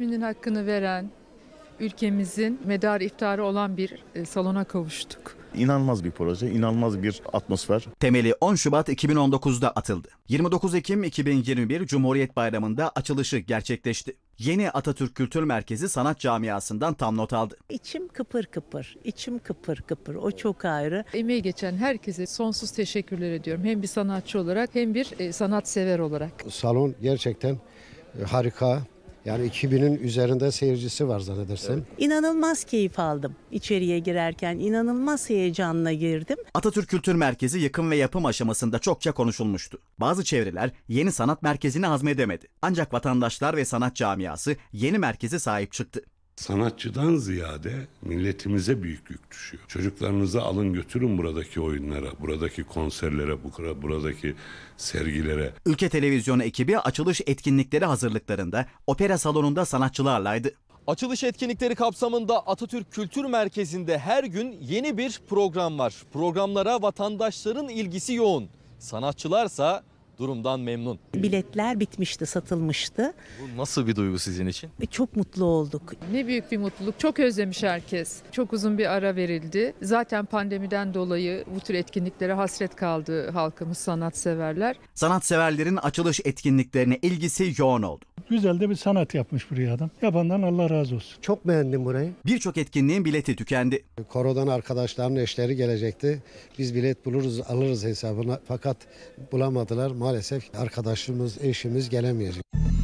isminin hakkını veren ülkemizin medar iftarı olan bir e, salona kavuştuk. İnanılmaz bir proje, inanılmaz bir atmosfer. Temeli 10 Şubat 2019'da atıldı. 29 Ekim 2021 Cumhuriyet Bayramı'nda açılışı gerçekleşti. Yeni Atatürk Kültür Merkezi sanat camiasından tam not aldı. İçim kıpır kıpır, içim kıpır kıpır o çok ayrı. Emeği geçen herkese sonsuz teşekkürler ediyorum. Hem bir sanatçı olarak hem bir e, sanatsever olarak. Salon gerçekten e, harika. Yani 2000'in üzerinde seyircisi var zannedersem. Evet. İnanılmaz keyif aldım içeriye girerken. inanılmaz heyecanla girdim. Atatürk Kültür Merkezi yıkım ve yapım aşamasında çokça konuşulmuştu. Bazı çevreler yeni sanat merkezini hazmedemedi. Ancak vatandaşlar ve sanat camiası yeni merkeze sahip çıktı sanatçıdan ziyade milletimize büyük yük düşüyor. Çocuklarınızı alın götürün buradaki oyunlara, buradaki konserlere, buradaki sergilere. Ülke Televizyonu ekibi açılış etkinlikleri hazırlıklarında opera salonunda sanatçılarlaydı. Açılış etkinlikleri kapsamında Atatürk Kültür Merkezi'nde her gün yeni bir program var. Programlara vatandaşların ilgisi yoğun. Sanatçılarsa durumdan memnun. Biletler bitmişti, satılmıştı. Bu nasıl bir duygu sizin için? çok mutlu olduk. Ne büyük bir mutluluk. Çok özlemiş herkes. Çok uzun bir ara verildi. Zaten pandemiden dolayı bu tür etkinliklere hasret kaldı halkımız, sanatseverler. Sanatseverlerin açılış etkinliklerine ilgisi yoğun oldu. Güzel de bir sanat yapmış buraya adam. Yapandan Allah razı olsun. Çok beğendim burayı. Birçok etkinliğin bileti tükendi. Korodan arkadaşların eşleri gelecekti. Biz bilet buluruz, alırız hesabına. Fakat bulamadılar. Maalesef maalesef arkadaşımız, eşimiz gelemeyecek.